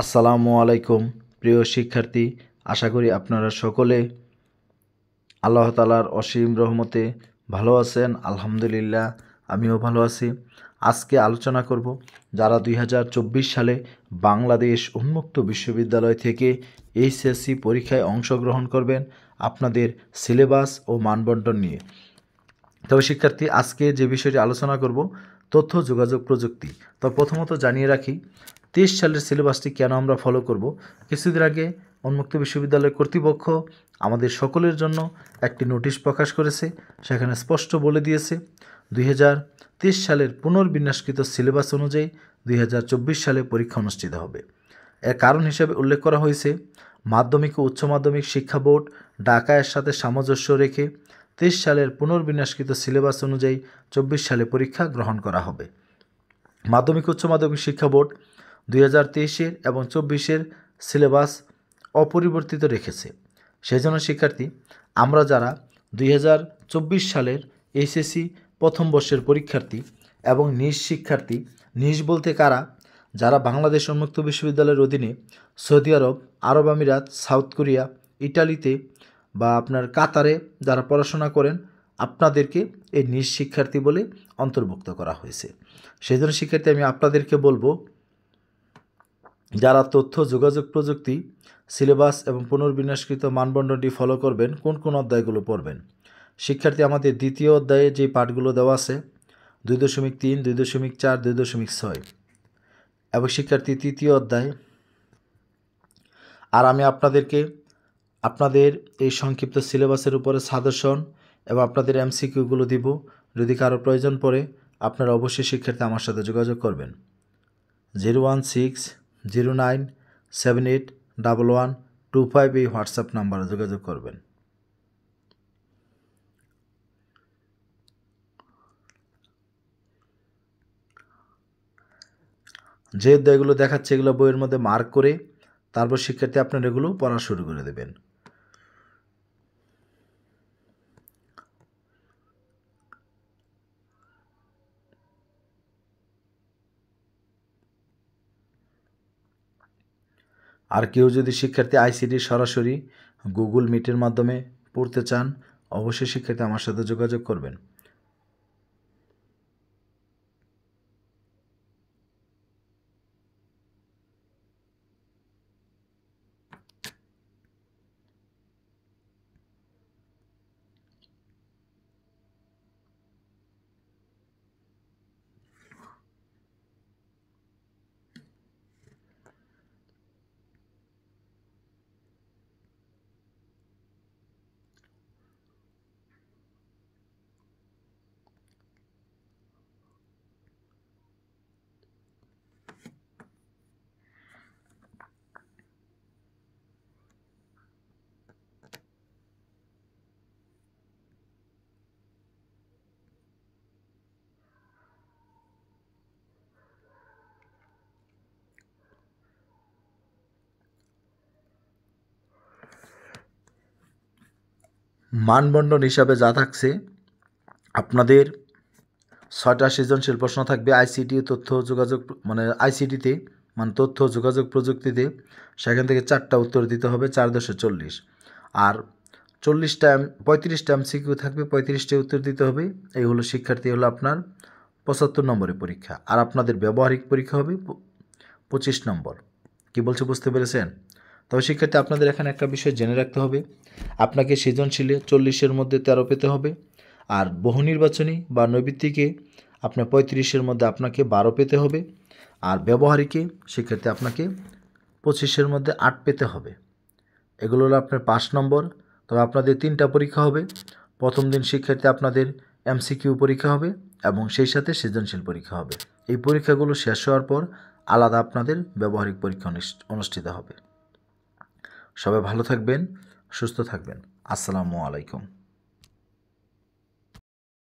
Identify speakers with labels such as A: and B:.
A: আসসালামু আলাইকুম প্রিয় শিক্ষার্থী আশা করি আপনারা সকলে আল্লাহ তালার অসীম রহমতে ভালো আছেন আলহামদুলিল্লাহ আমিও ভালো আছি আজকে আলোচনা করব যারা দুই সালে বাংলাদেশ উন্মুক্ত বিশ্ববিদ্যালয় থেকে এইচএসসি পরীক্ষায় অংশগ্রহণ করবেন আপনাদের সিলেবাস ও মানবন্টন নিয়ে তবে শিক্ষার্থী আজকে যে বিষয়টি আলোচনা করব তথ্য যোগাযোগ প্রযুক্তি তো প্রথমত জানিয়ে রাখি তেইশ সালের সিলেবাসটি কেন আমরা ফলো করব কিছুদিন আগে উন্মুক্ত বিশ্ববিদ্যালয় কর্তৃপক্ষ আমাদের সকলের জন্য একটি নোটিশ প্রকাশ করেছে সেখানে স্পষ্ট বলে দিয়েছে দুই সালের পুনর্বিন্যাসকৃত সিলেবাস অনুযায়ী দুই সালে পরীক্ষা অনুষ্ঠিত হবে এর কারণ হিসেবে উল্লেখ করা হয়েছে মাধ্যমিক ও উচ্চ মাধ্যমিক শিক্ষা বোর্ড ডাকায়ের সাথে সামঞ্জস্য রেখে তেইশ সালের পুনর্বিন্যাসকৃত সিলেবাস অনুযায়ী চব্বিশ সালে পরীক্ষা গ্রহণ করা হবে মাধ্যমিক উচ্চ মাধ্যমিক শিক্ষা বোর্ড দুই হাজার এবং চব্বিশের সিলেবাস অপরিবর্তিত রেখেছে সেজন্য শিক্ষার্থী আমরা যারা দুই সালের এসএসসি প্রথম বর্ষের পরীক্ষার্থী এবং নিজ শিক্ষার্থী নিজ বলতে কারা যারা বাংলাদেশ উন্মুক্ত বিশ্ববিদ্যালয়ের অধীনে সৌদি আরব আরব আমিরাত সাউথ কোরিয়া ইটালিতে বা আপনার কাতারে যারা পড়াশোনা করেন আপনাদেরকে এই নিজ শিক্ষার্থী বলে অন্তর্ভুক্ত করা হয়েছে সেই জন্য শিক্ষার্থী আমি আপনাদেরকে বলবো যারা তথ্য যোগাযোগ প্রযুক্তি সিলেবাস এবং পুনর্বিন্যাসকৃত মানদণ্ডটি ফলো করবেন কোন কোন অধ্যায়গুলো পড়বেন শিক্ষার্থী আমাদের দ্বিতীয় অধ্যায়ে যে পাঠগুলো দেওয়া আছে দুই দশমিক তিন দুই দশমিক চার দুই দশমিক ছয় এবং শিক্ষার্থী তৃতীয় অধ্যায় আর আমি আপনাদেরকে আপনাদের এই সংক্ষিপ্ত সিলেবাসের উপরে সাদর্শন এবং আপনাদের এমসিকিউগুলো দিব যদি কারো প্রয়োজন পড়ে আপনারা অবশ্যই শিক্ষার্থী আমার সাথে যোগাযোগ করবেন zero one six zero nine seven eight double one two five এই হোয়াটসঅ্যাপ নাম্বারে যোগাযোগ করবেন যে অধ্যায়গুলো দেখাচ্ছে এগুলো বইয়ের মধ্যে মার্ক করে তারপর শিক্ষার্থী আপনার এগুলো পড়া শুরু করে দেবেন আর কেউ যদি শিক্ষার্থী আইসিডি সরাসরি গুগল মিটের মাধ্যমে পড়তে চান অবশ্যই শিক্ষার্থী আমার সাথে যোগাযোগ করবেন মানবন্ধন হিসাবে যা থাকছে আপনাদের ছয়টা সৃজনশীল প্রশ্ন থাকবে আইসিটি তথ্য যোগাযোগ মানে আইসিটিতে মানে তথ্য যোগাযোগ প্রযুক্তিতে সেখান থেকে চারটা উত্তর দিতে হবে চার দশে চল্লিশ আর চল্লিশটা এম পঁয়ত্রিশটা এম সিকিউ থাকবে পঁয়ত্রিশটা উত্তর দিতে হবে এই হলো শিক্ষার্থী হলো আপনার পঁচাত্তর নম্বরের পরীক্ষা আর আপনাদের ব্যবহারিক পরীক্ষা হবে পঁচিশ নম্বর কি বলছে বুঝতে পেরেছেন তবে শিক্ষার্থী আপনাদের এখানে একটা বিষয় জেনে রাখতে হবে আপনাকে সৃজনশীলে চল্লিশের মধ্যে তেরো পেতে হবে আর বহু নির্বাচনী বা নৈবৃত্তিকে আপনার পঁয়ত্রিশের মধ্যে আপনাকে বারো পেতে হবে আর ব্যবহারিকে সেক্ষেত্রে আপনাকে পঁচিশের মধ্যে আট পেতে হবে এগুলো হলো আপনার পাঁচ নম্বর তবে আপনাদের তিনটা পরীক্ষা হবে প্রথম দিন শিক্ষার্থী আপনাদের এমসিকিউ পরীক্ষা হবে এবং সেই সাথে সৃজনশীল পরীক্ষা হবে এই পরীক্ষাগুলো শেষ হওয়ার পর আলাদা আপনাদের ব্যবহারিক পরীক্ষা অনুষ্ঠিত হবে সবাই ভালো থাকবেন সুস্থ থাকবেন আসসালামু আলাইকুম